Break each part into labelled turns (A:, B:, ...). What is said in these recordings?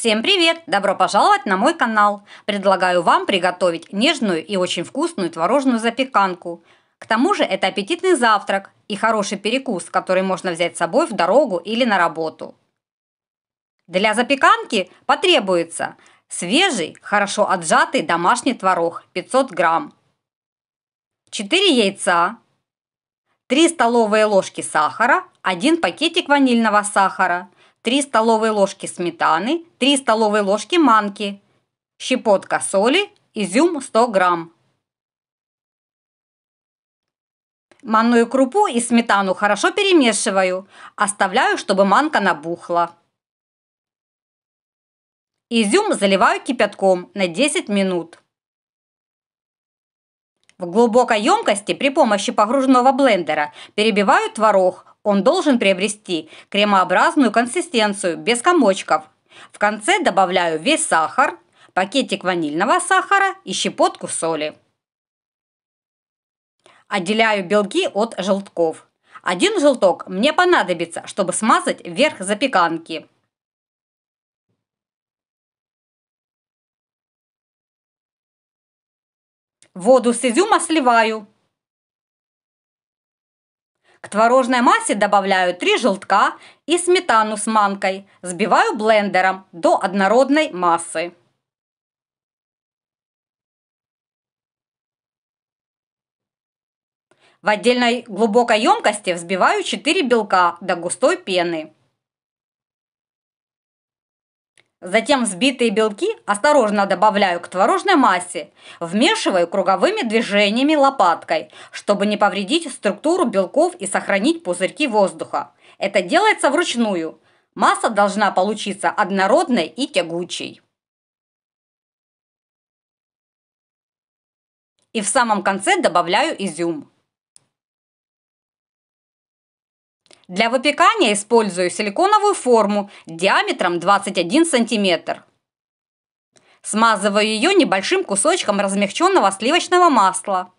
A: Всем привет! Добро пожаловать на мой канал! Предлагаю вам приготовить нежную и очень вкусную творожную запеканку. К тому же это аппетитный завтрак и хороший перекус, который можно взять с собой в дорогу или на работу. Для запеканки потребуется свежий, хорошо отжатый домашний творог 500 грамм, 4 яйца, 3 столовые ложки сахара, 1 пакетик ванильного сахара – 3 столовые ложки сметаны, 3 столовые ложки манки, щепотка соли, изюм 100 грамм. Манную крупу и сметану хорошо перемешиваю. Оставляю, чтобы манка набухла. Изюм заливаю кипятком на 10 минут. В глубокой емкости при помощи погружного блендера перебиваю творог, он должен приобрести кремообразную консистенцию, без комочков. В конце добавляю весь сахар, пакетик ванильного сахара и щепотку соли. Отделяю белки от желтков. Один желток мне понадобится, чтобы смазать верх запеканки. Воду с изюма сливаю. К творожной массе добавляю 3 желтка и сметану с манкой. Сбиваю блендером до однородной массы. В отдельной глубокой емкости взбиваю 4 белка до густой пены. Затем взбитые белки осторожно добавляю к творожной массе, вмешиваю круговыми движениями лопаткой, чтобы не повредить структуру белков и сохранить пузырьки воздуха. Это делается вручную. Масса должна получиться однородной и тягучей. И в самом конце добавляю изюм. Для выпекания использую силиконовую форму диаметром 21 см. Смазываю ее небольшим кусочком размягченного сливочного масла.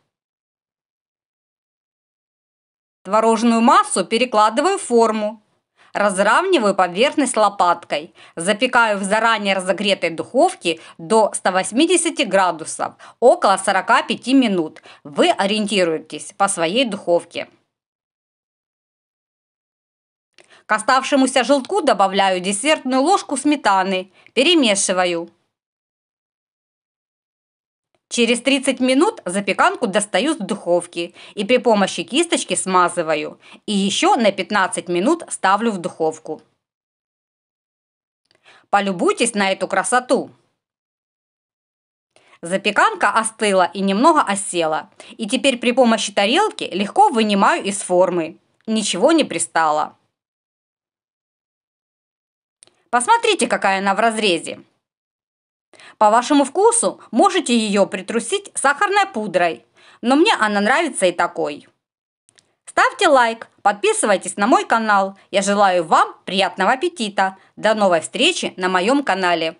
A: Творожную массу перекладываю в форму. Разравниваю поверхность лопаткой. Запекаю в заранее разогретой духовке до 180 градусов, около 45 минут. Вы ориентируетесь по своей духовке. К оставшемуся желтку добавляю десертную ложку сметаны, перемешиваю. Через 30 минут запеканку достаю с духовки и при помощи кисточки смазываю. И еще на 15 минут ставлю в духовку. Полюбуйтесь на эту красоту! Запеканка остыла и немного осела. И теперь при помощи тарелки легко вынимаю из формы. Ничего не пристало. Посмотрите, какая она в разрезе. По вашему вкусу можете ее притрусить сахарной пудрой, но мне она нравится и такой. Ставьте лайк, подписывайтесь на мой канал. Я желаю вам приятного аппетита. До новой встречи на моем канале.